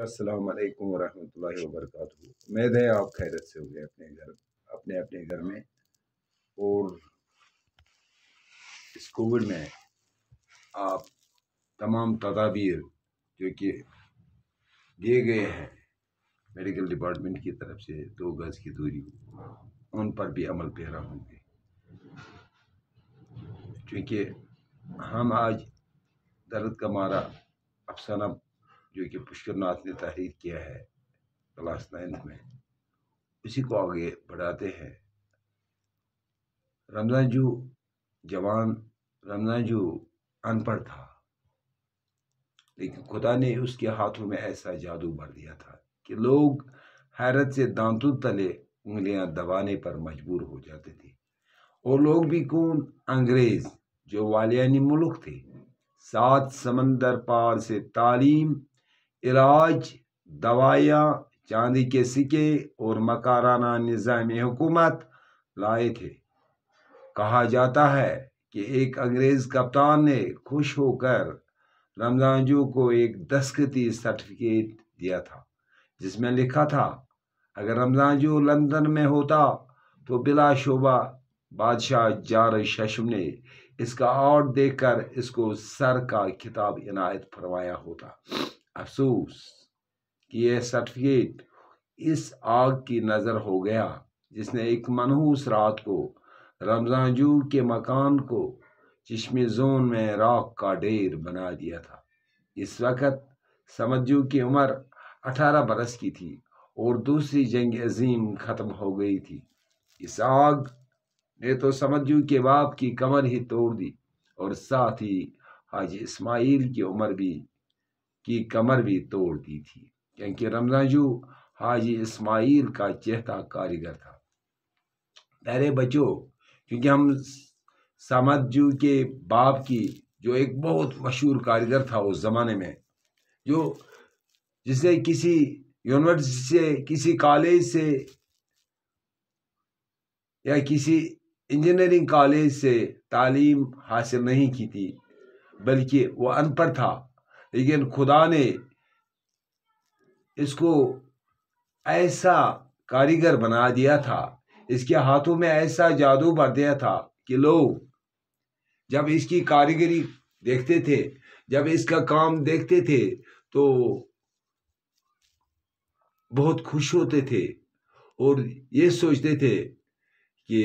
अस्सलाम वालेकुम वरहमतुल्लाहि वबरकातुहू उम्मीद है आप खैरत से होंगे अपने घर अपने अपने घर में और इस कोविड में आप तमाम तदाबीर जो कि दिए गए हैं मेडिकल डिपार्टमेंट की तरफ से दो गज़ की दूरी उन पर भी अमल पैरा होंगे क्योंकि हम आज दर्द का मारा अफसाना जो कि पुष्कर नाथ ने तहरीर किया है क्लास नाइन्थ में उसी को आगे बढ़ाते हैं रमज़ान जू जवान रमज़ान जू अनपढ़ था लेकिन खुदा ने उसके हाथों में ऐसा जादू भर दिया था कि लोग हैरत से दांतों तले उंगलियां दबाने पर मजबूर हो जाते थे और लोग भी कौन अंग्रेज़ जो वालियानी मुल्क थे सात समंदर पार से तालीम इलाज दवाइयाँ चांदी के सिक्के और मकाराना निज़ाम हुकूमत लाए थे कहा जाता है कि एक अंग्रेज़ कप्तान ने खुश होकर रमजानजू को एक दस्खती सर्टिफिकेट दिया था जिसमें लिखा था अगर रमजानजू लंदन में होता तो शोबा बादशाह जार शशम ने इसका आर्ट देखकर इसको सर का खिताब इनायत फरमाया होता अफसोस कि यह सर्टिफिकेट इस आग की नज़र हो गया जिसने एक मनहूस रात को रमजानजू के मकान को चश्मे जोन में राख का ढेर बना दिया था इस वक्त समझू की उम्र अठारह बरस की थी और दूसरी जंग अजीम ख़त्म हो गई थी इस आग ने तो समझू के बाप की कमर ही तोड़ दी और साथ ही हाजी इस्माइल की उम्र भी की कमर भी तोड़ दी थी क्योंकि रमजान जू हाजी इस्माइल का चेहता कारीगर था अरे बच्चों क्योंकि हम जू के बाप की जो एक बहुत मशहूर कारीगर था उस ज़माने में जो जिसे किसी यूनिवर्सिटी से किसी कॉलेज से या किसी इंजीनियरिंग कॉलेज से तालीम हासिल नहीं की थी बल्कि वो अनपढ़ था लेकिन खुदा ने इसको ऐसा कारीगर बना दिया था इसके हाथों में ऐसा जादू भर दिया था कि लोग जब इसकी कारीगरी देखते थे जब इसका काम देखते थे तो बहुत खुश होते थे और ये सोचते थे कि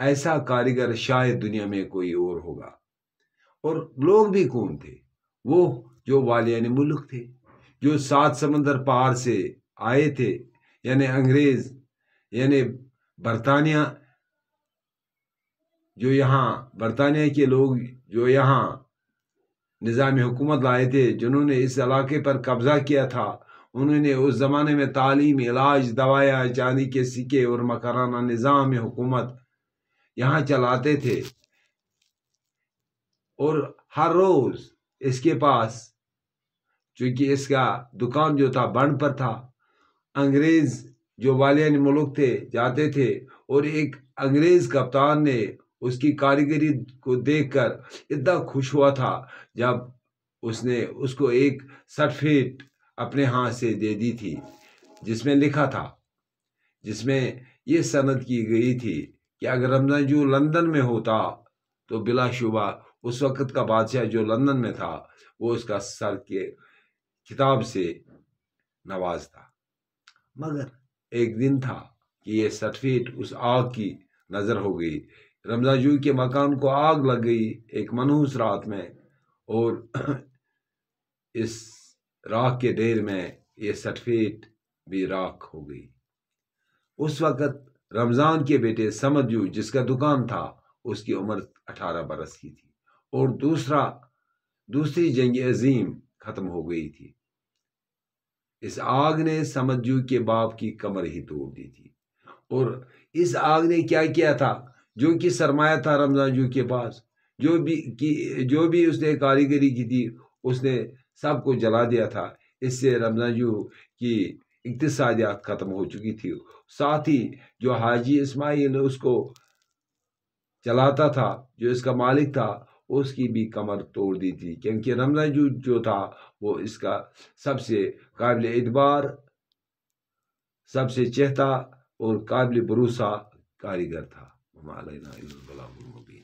ऐसा कारीगर शायद दुनिया में कोई और होगा और लोग भी कौन थे वो जो वालियान मुल्क थे जो सात समंदर पार से आए थे यानी अंग्रेज यानी बरतानिया जो यहाँ बरतानिया के लोग जो यहाँ निज़ाम हुकूमत लाए थे जिन्होंने इस इलाके पर कब्ज़ा किया था उन्होंने उस ज़माने में तालीम इलाज दवाया चांदी के सिक्के और मकराना निज़ाम हुकूमत यहाँ चलाते थे और हर रोज़ इसके पास चूंकि इसका दुकान जो था बंड पर था अंग्रेज़ जो वाले मुल्क थे जाते थे और एक अंग्रेज़ कप्तान ने उसकी कारीगरी को देखकर इतना खुश हुआ था जब उसने उसको एक सर्टिफिकेट अपने हाथ से दे दी थी जिसमें लिखा था जिसमें ये सनद की गई थी कि अगर रमज़ान जो लंदन में होता तो बिलाशुबा उस वक़्त का बादशाह जो लंदन में था वो उसका सर के किताब से नवाजता मगर एक दिन था कि यह सर्टिफिकेट उस आग की नज़र हो गई रमजा जू के मकान को आग लग गई एक मनहूस रात में और इस राख के ढेर में यह सर्टिफिकेट भी राख हो गई उस वक़्त रमज़ान के बेटे समद जू जिसका दुकान था उसकी उम्र अठारह बरस की थी और दूसरा दूसरी जंग अजीम ख़त्म हो गई थी इस आग ने समझू के बाप की कमर ही तोड़ दी थी और इस आग ने क्या किया था जो कि सरमाया था रमज़ान जू के पास जो भी की जो भी उसने कारीगरी की थी उसने सबको जला दिया था इससे रमज़ान जू की इकतसादियात ख़त्म हो चुकी थी साथ ही जो हाजी इसमाइल उसको चलाता था जो इसका मालिक था उसकी भी कमर तोड़ दी थी क्योंकि रमज़ान जो जो था वो इसका सबसे काबिल एतबार सबसे चेहता और काबिल भरोसा कारीगर था हमारा